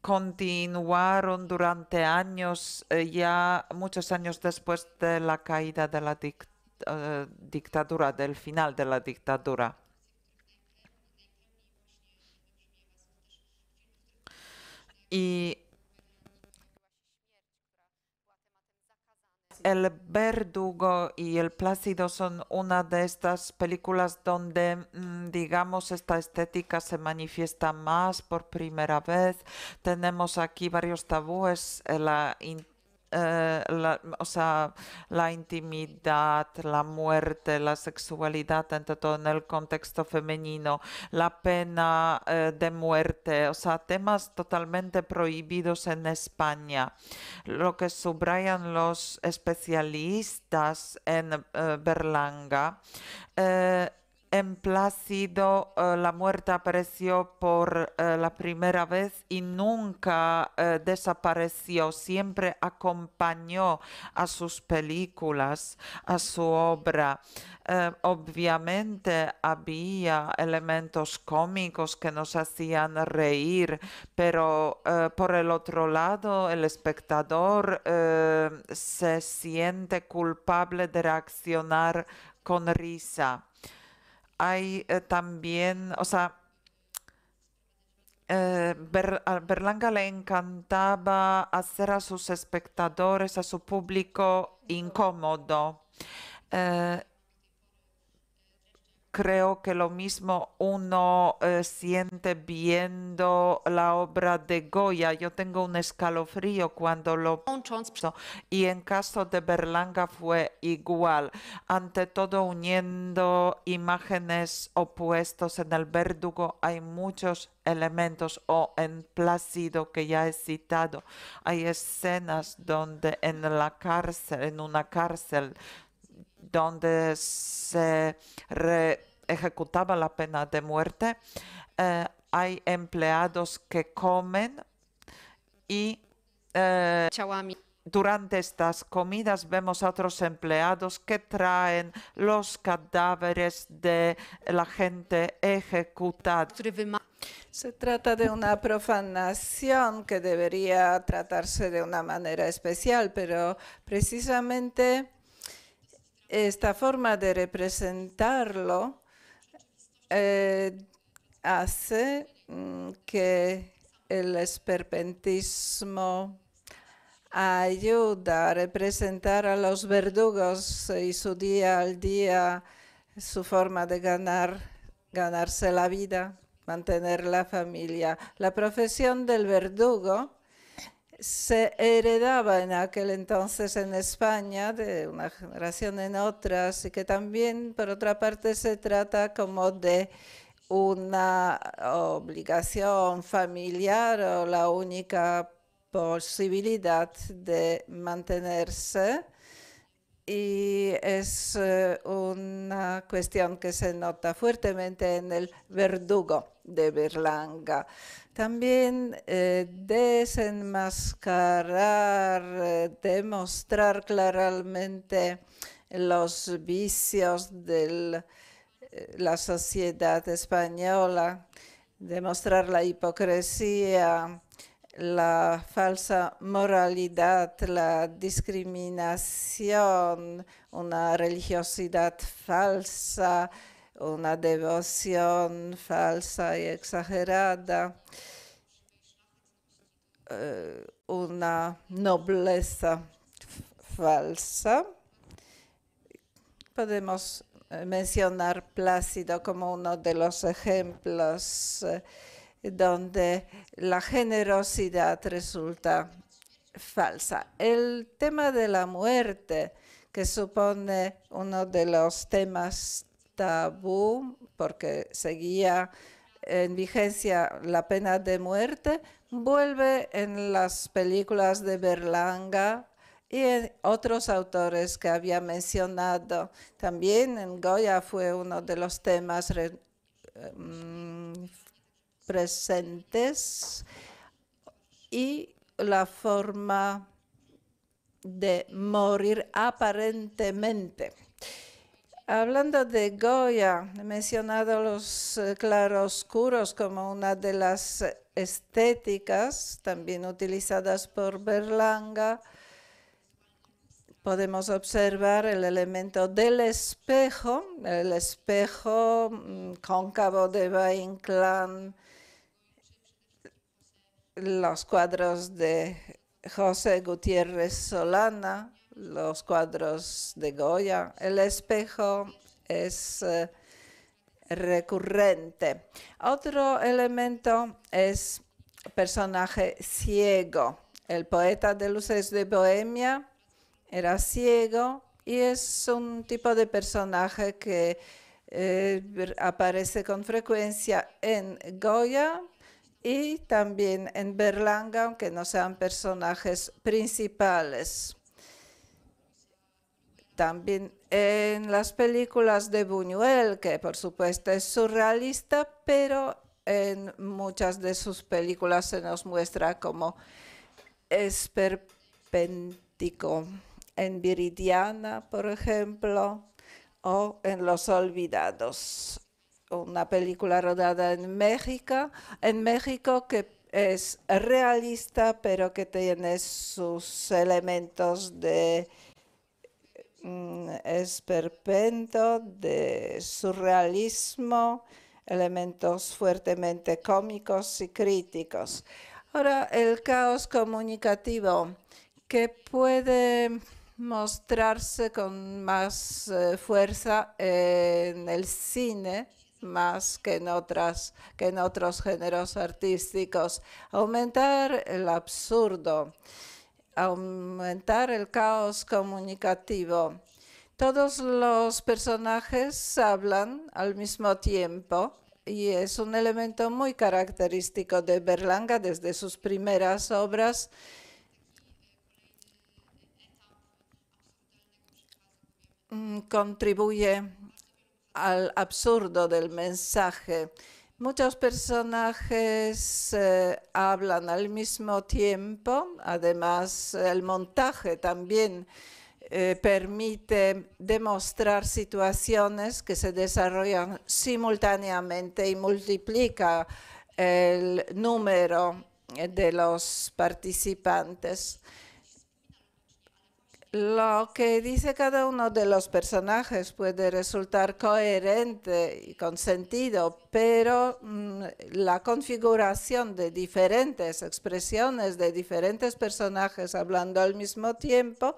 continuaron durante años, eh, ya muchos años después de la caída de la eh, dictadura, del final de la dictadura. Y el Verdugo y el Plácido son una de estas películas donde, mm, digamos, esta estética se manifiesta más por primera vez. Tenemos aquí varios tabúes, eh, la eh, la, sea, la intimidad, la muerte, la sexualidad, entre todo en el contexto femenino, la pena eh, de muerte, o sea, temas totalmente prohibidos en España. Lo que subrayan los especialistas en eh, Berlanga eh, en Plácido eh, la muerte apareció por eh, la primera vez y nunca eh, desapareció, siempre acompañó a sus películas, a su obra. obviamente había elementos cómicos que nos hacían reír, pero por el otro lado el espectador se siente culpable de reaccionar con risa hay eh, también, o sea, eh, a Berlanga le encantaba hacer a sus espectadores, a su público incómodo. Eh, creo que lo mismo uno eh, siente viendo la obra de Goya. Yo tengo un escalofrío cuando lo... Y en caso de Berlanga fue igual. Ante todo, uniendo imágenes opuestos en el verdugo hay muchos elementos o en Plácido que ya he citado. Hay escenas donde en la cárcel, en una cárcel, donde se ejecutaba la pena de muerte, eh, hay empleados que comen y eh, durante estas comidas vemos a otros empleados que traen los cadáveres de la gente ejecutada. Se trata de una profanación que debería tratarse de una manera especial, pero precisamente esta forma de representarlo eh, hace mm, que el esperpentismo ayuda a representar a los verdugos y su día al día, su forma de ganarse la vida, mantener la familia. La profesión del verdugo se heredaba en aquel entonces en España de una generación en otra, y que también por otra parte se trata como de una obligación familiar o la única posibilidad de mantenerse y es eh, una cuestión que se nota fuertemente en el verdugo de Berlanga. También eh, desenmascarar, eh, demostrar claramente los vicios de eh, la sociedad española, demostrar la hipocresía, la falsa moralidad, la discriminación, una religiosidad falsa, una devoción falsa y exagerada, eh, una nobleza falsa. Podemos eh, mencionar Plácido como uno de los ejemplos eh, donde la generosidad resulta falsa. El tema de la muerte, que supone uno de los temas tabú, porque seguía en vigencia la pena de muerte, vuelve en las películas de Berlanga y en otros autores que había mencionado. También en Goya fue uno de los temas mm, presentes y la forma de morir aparentemente. Hablando de Goya, he mencionado los eh, claroscuros como una de las estéticas también utilizadas por Berlanga. Podemos observar el elemento del espejo, el espejo mm, cóncavo de Bainclán, los cuadros de José Gutiérrez Solana, los cuadros de Goya. El espejo es eh, recurrente. Otro elemento es personaje ciego. El poeta de Luces de Bohemia era ciego y es un tipo de personaje que eh, aparece con frecuencia en Goya y también en Berlanga, aunque no sean personajes principales también en las películas de Buñuel, que por supuesto es surrealista, pero en muchas de sus películas se nos muestra como es perpéntico. En Viridiana, por ejemplo, o en Los Olvidados, una película rodada en México, en México que es realista, pero que tiene sus elementos de Mm, esperpento de surrealismo, elementos fuertemente cómicos y críticos. Ahora, el caos comunicativo que puede mostrarse con más eh, fuerza en el cine más que en, otras, que en otros géneros artísticos. Aumentar el absurdo aumentar el caos comunicativo. Todos los personajes hablan al mismo tiempo y es un elemento muy característico de Berlanga desde sus primeras obras. Mm, contribuye al absurdo del mensaje. Muchos personajes eh, hablan al mismo tiempo, además el montaje también eh, permite demostrar situaciones que se desarrollan simultáneamente y multiplica el número de los participantes lo que dice cada uno de los personajes puede resultar coherente y con sentido, pero mm, la configuración de diferentes expresiones de diferentes personajes hablando al mismo tiempo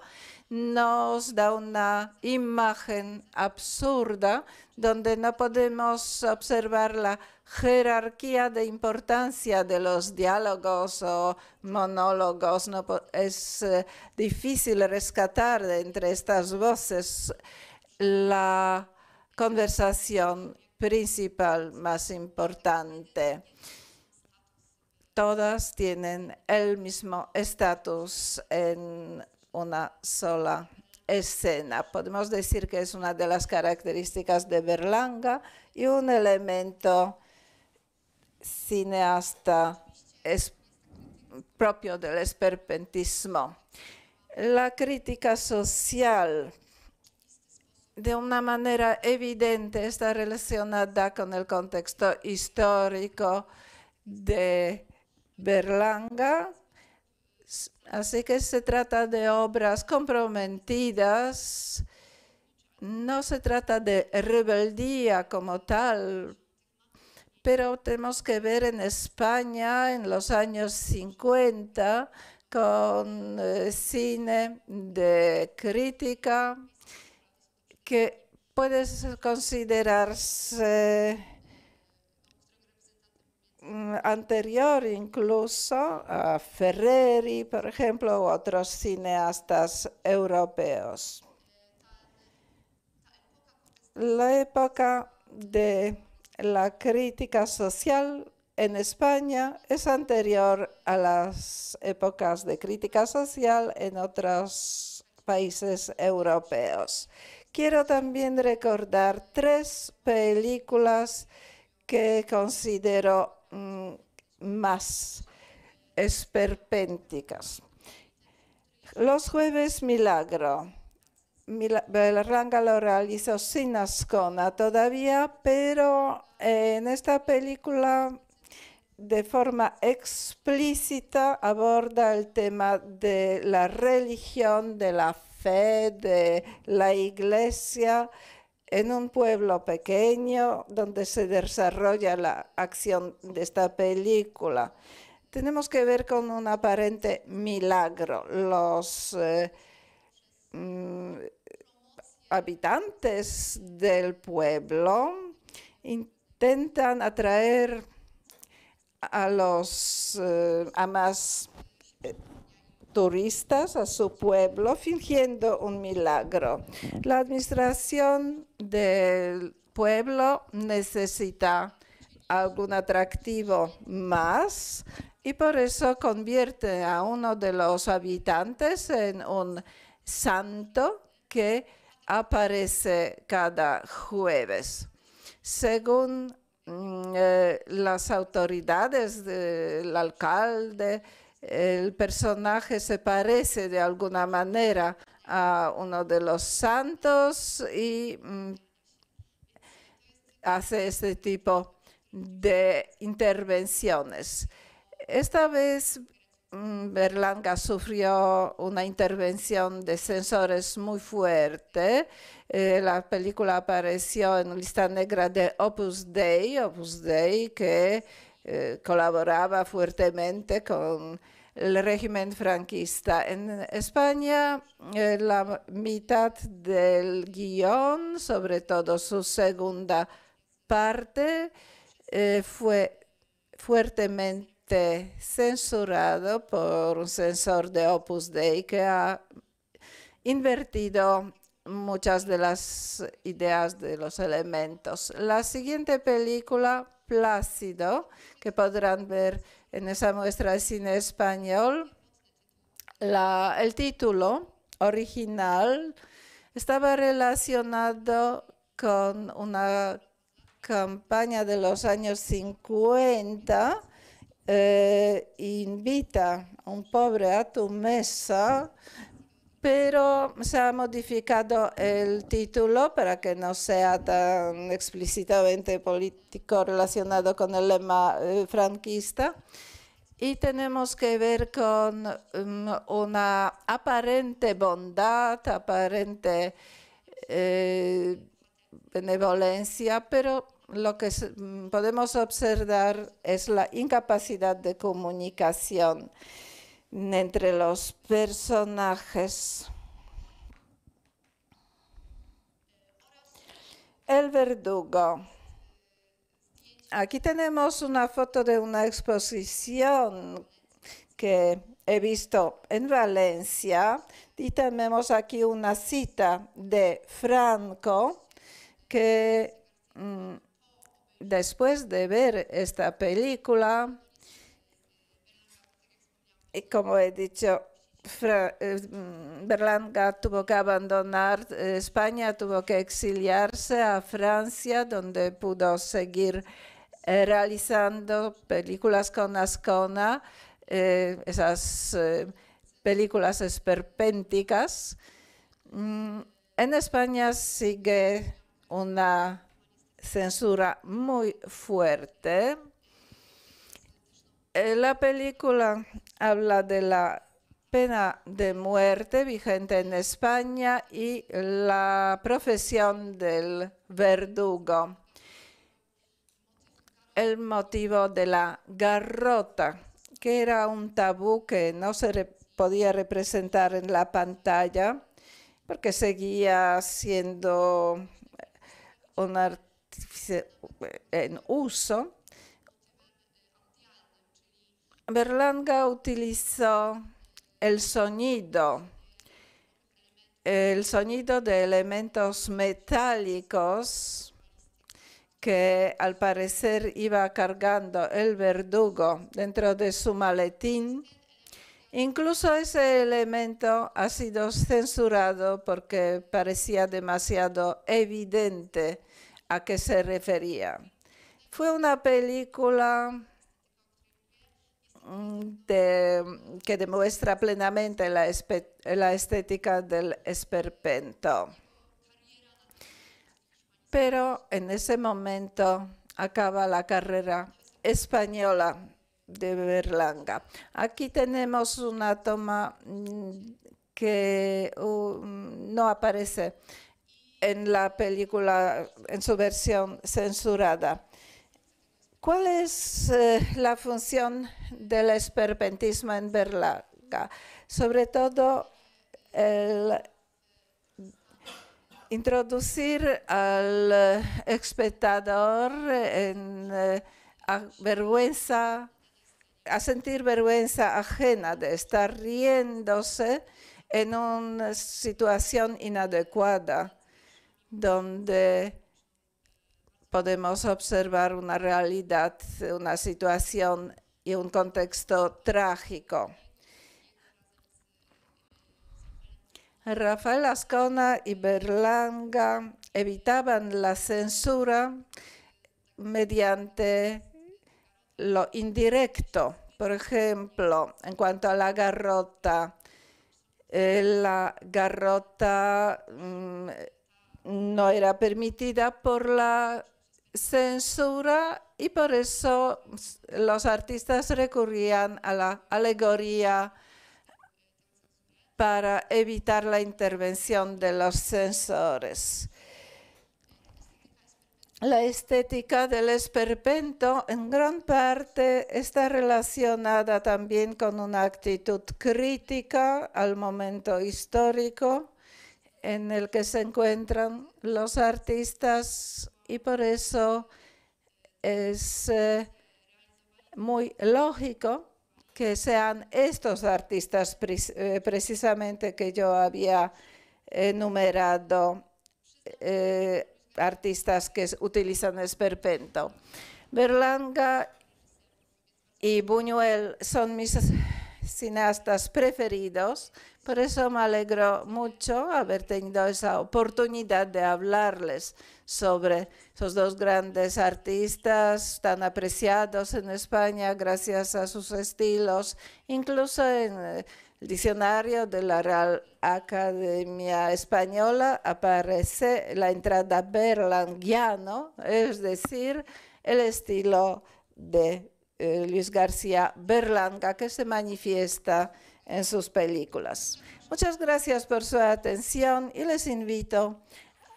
nos da una imagen absurda donde no podemos observar la jerarquía de importancia de los diálogos o monólogos. No, es eh, difícil rescatar de entre estas voces la conversación principal más importante. Todas tienen el mismo estatus en una sola escena. Podemos decir que es una de las características de Berlanga y un elemento cineasta es propio del esperpentismo. La crítica social de una manera evidente está relacionada con el contexto histórico de Berlanga, así que se trata de obras comprometidas, no se trata de rebeldía como tal, pero tenemos que ver en España en los años 50 con eh, cine de crítica que puede considerarse mm, anterior incluso a Ferreri, por ejemplo, u otros cineastas europeos. La época de la crítica social en España es anterior a las épocas de crítica social en otros países europeos. Quiero también recordar tres películas que considero mm, más esperpénticas. Los jueves milagro, ranga lo realizó sin Ascona todavía, pero eh, en esta película de forma explícita aborda el tema de la religión, de la fe, de la iglesia en un pueblo pequeño donde se desarrolla la acción de esta película. Tenemos que ver con un aparente milagro. Los eh, mm, habitantes del pueblo intentan atraer a los eh, más eh, turistas a su pueblo fingiendo un milagro. La administración del pueblo necesita algún atractivo más y por eso convierte a uno de los habitantes en un santo que aparece cada jueves. Según mm, eh, las autoridades, del alcalde, el personaje se parece de alguna manera a uno de los santos y mm, hace este tipo de intervenciones. Esta vez Mm, Berlanga sufrió una intervención de sensores muy fuerte. Eh, la película apareció en lista negra de Opus Dei, Opus Dei que eh, colaboraba fuertemente con el régimen franquista. En España, eh, la mitad del guión, sobre todo su segunda parte, fue fuertemente este, censurado por un censor de Opus Dei que ha invertido muchas de las ideas de los elementos. La siguiente película, Plácido, que podrán ver en esa muestra de cine español, el título original estaba relacionado con una campaña de los años 50 eh, invita invita un pobre a tu mesa, pero se ha modificado el título para que no sea tan explícitamente político relacionado con el lema eh, franquista. Y tenemos que ver con mm, una aparente bondad, aparente eh, benevolencia, pero lo que mm, podemos observar es la incapacidad de comunicación entre los personajes. El verdugo. Aquí tenemos una foto de una exposición que he visto en Valencia y tenemos aquí una cita de Franco que mm, después de ver esta película, y como he dicho, eh, Berlanga tuvo que abandonar eh, España, tuvo que exiliarse a Francia, donde pudo seguir eh, realizando películas con Ascona, esas películas esperpénticas. Mm, en España sigue una censura muy fuerte. Eh, la película habla de la pena de muerte vigente en España y la profesión del verdugo. El motivo de la garrota, que era un tabú que no se podía representar en la pantalla porque seguía siendo un artista. Eh, en uso, Berlanga utilizó el sonido, el sonido de elementos metálicos que al parecer iba cargando el verdugo dentro de su maletín. Incluso ese elemento ha sido censurado porque parecía demasiado evidente a qué se refería. Fue una película mm, que demuestra plenamente la, estética del esperpento. Pero en ese momento acaba la carrera española de Berlanga. Aquí tenemos una toma mm, que uh, no aparece en la película, en su versión censurada. ¿Cuál es eh, la función del esperpentismo en Berlanga? Sobre todo el introducir al eh, espectador en, eh, vergüenza, a sentir vergüenza ajena de estar riéndose en una situación inadecuada donde podemos observar una realidad, una situación y un contexto trágico. Rafael Ascona y Berlanga evitaban la censura mediante lo indirecto. Por ejemplo, en cuanto a la garrota, eh, la garrota mm, no era permitida por la censura y por eso los artistas recurrían a la alegoría para evitar la intervención de los censores. La estética del esperpento en gran parte está relacionada también con una actitud crítica al momento histórico en el que se encuentran los artistas y por eso es eh, muy lógico que sean estos artistas eh, precisamente que yo había enumerado, eh, artistas que utilizan esperpento. Berlanga y Buñuel son mis cineastas preferidos. Por eso me alegro mucho haber tenido esa oportunidad de hablarles sobre esos dos grandes artistas tan apreciados en España gracias a sus estilos, incluso en eh, el diccionario de la Real Academia Española aparece la entrada berlanguiano, es decir, el estilo de eh, Luis García Berlanga, que se manifiesta en sus películas. Muchas gracias por su atención y les invito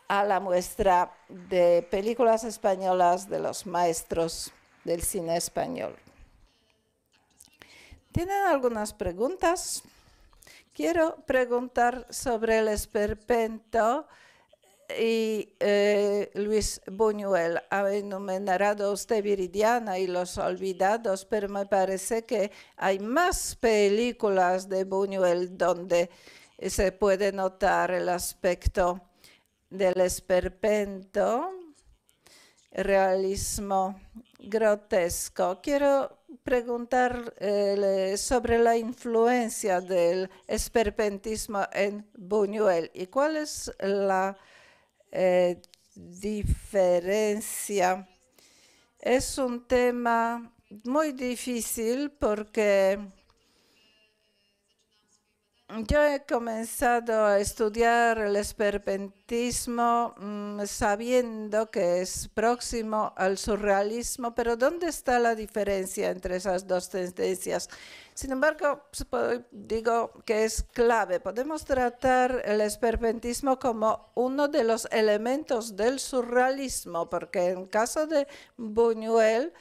a la muestra de películas españolas de los maestros del cine español. ¿Tienen algunas preguntas? Quiero preguntar sobre el esperpento y eh, Luis Buñuel ha enumerado usted Viridiana y Los Olvidados, pero me parece que hay más películas de Buñuel donde se puede notar el aspecto del esperpento, realismo grotesco. Quiero preguntar eh, sobre la influencia del esperpentismo en Buñuel y cuál es la eh, diferencia. Es un tema muy difícil porque yo he comenzado a estudiar el esperpentismo mm, sabiendo que es próximo al surrealismo, pero ¿dónde está la diferencia entre esas dos tendencias? Sin embargo, pues, pues, digo que es clave. Podemos tratar el esperpentismo como uno de los elementos del surrealismo, porque en caso de Buñuel,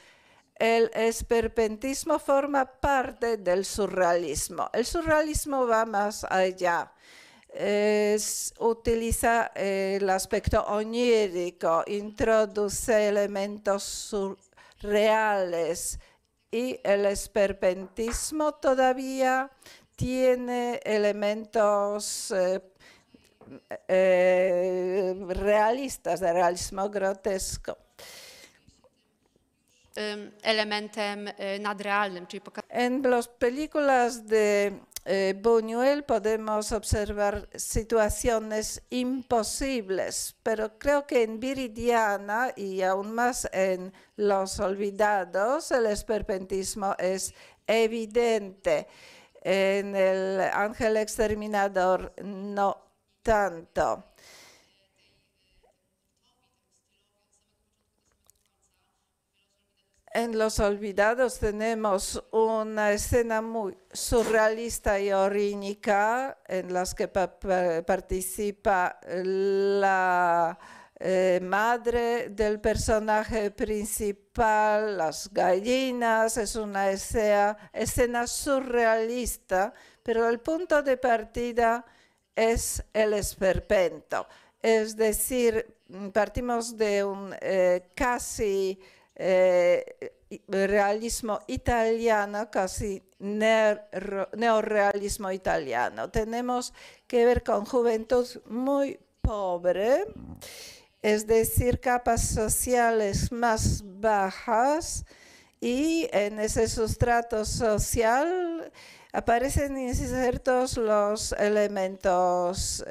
el esperpentismo forma parte del surrealismo. El surrealismo va más allá. utiliza eh, el aspecto onírico, introduce elementos surreales, y el esperpentismo todavía tiene elementos eh, eh realistas, de realismo grotesco. Em, Elementem em, eh, nadrealnym, czyli En las películas de eh, Buñuel podemos observar situaciones imposibles, pero creo que en Viridiana y aún más en Los Olvidados el esperpentismo es evidente. En el Ángel Exterminador no tanto. En Los Olvidados tenemos una escena muy surrealista y orínica en la que participa la eh, madre del personaje principal, las gallinas, es una escena, surrealista, pero el punto de partida es el esperpento. Es decir, mm, partimos de un eh, casi eh, realismo italiano, casi neorealismo italiano. Tenemos que ver con juventud muy pobre, es decir, capas sociales más bajas y en ese sustrato social aparecen insertos los elementos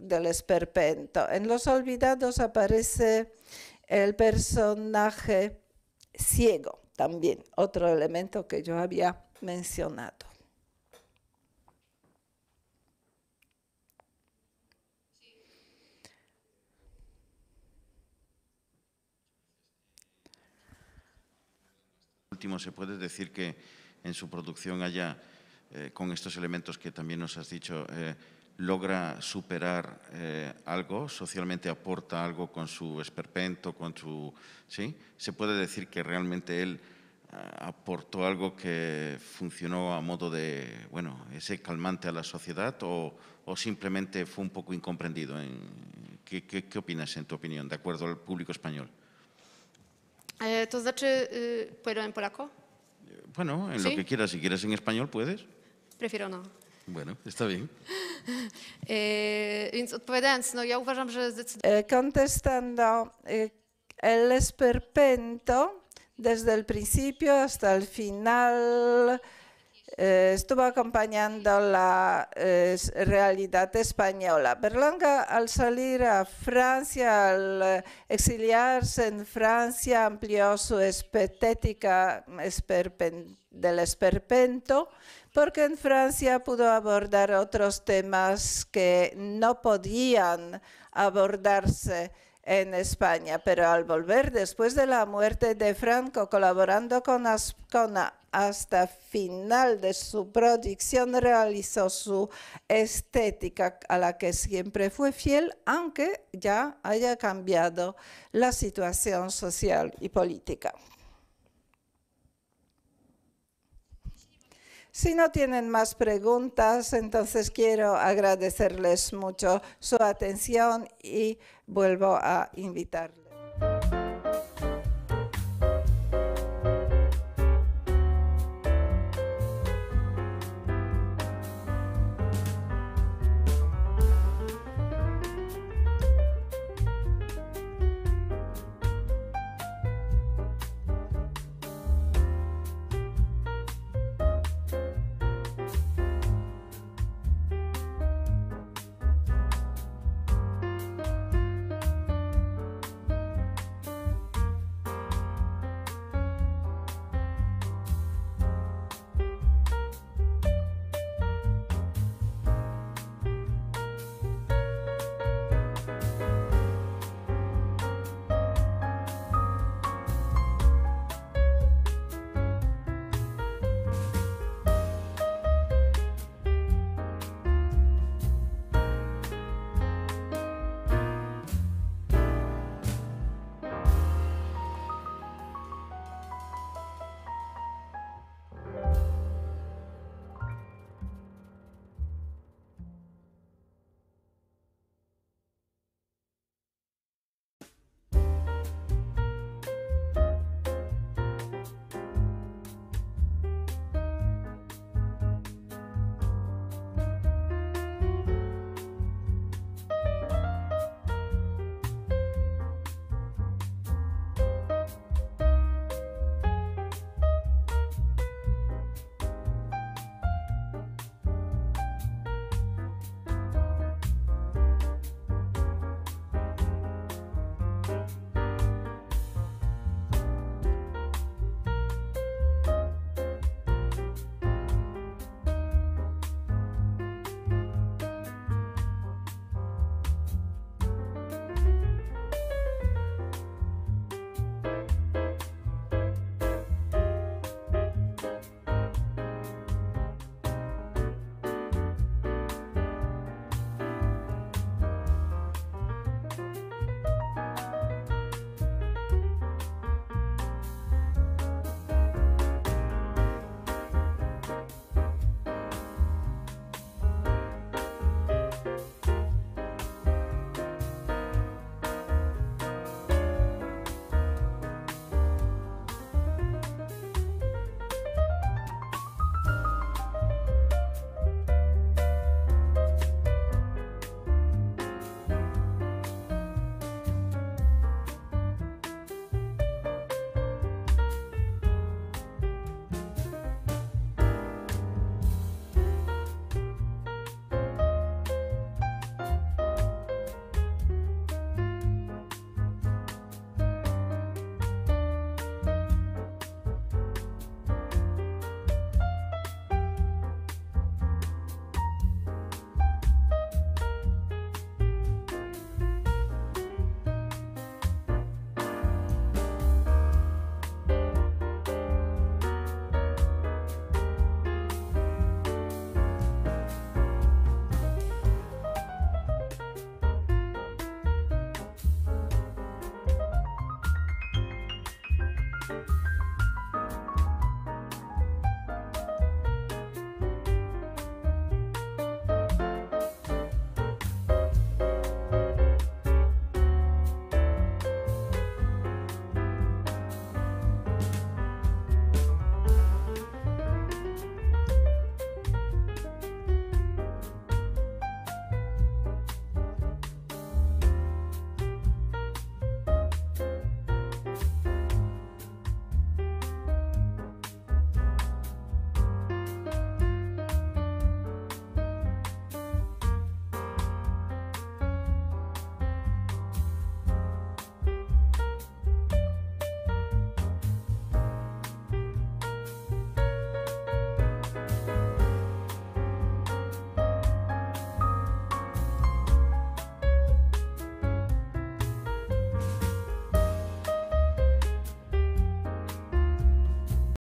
del esperpento. En los olvidados aparece el personaje ciego también, otro elemento que yo había mencionado. Último, ¿se puede decir que en su producción haya, eh, con estos elementos que también nos has dicho, eh, logra superar eh, algo, socialmente aporta algo con su esperpento, con su... ¿sí? Se puede decir que realmente él eh, aportó algo que funcionó a modo de, bueno, ese calmante a la sociedad o, simplemente fue un poco incomprendido? ¿Qué, qué, opinas en tu opinión, de acuerdo al público español? Eh, ¿puedo en polaco? Bueno, en lo que quieras. Si quieres en español, puedes. Prefiero no. Bueno, está bien. Eh, więc odpowiadając, no ja uważam, że zdecydowanie... Eh, contestando, eh, el esperpento desde el principio hasta el final eh, estuvo acompañando la eh, realidad española. Berlanga al salir a Francia, al exiliarse en Francia, amplió su esperpento del esperpento porque en Francia pudo abordar otros temas que no podían abordarse en España, pero al volver después de la muerte de Franco, colaborando con Ascona hasta final de su proyección, realizó su estética a la que siempre fue fiel, aunque ya haya cambiado la situación social y política. Si no tienen más preguntas, entonces quiero agradecerles mucho su atención y vuelvo a invitarles.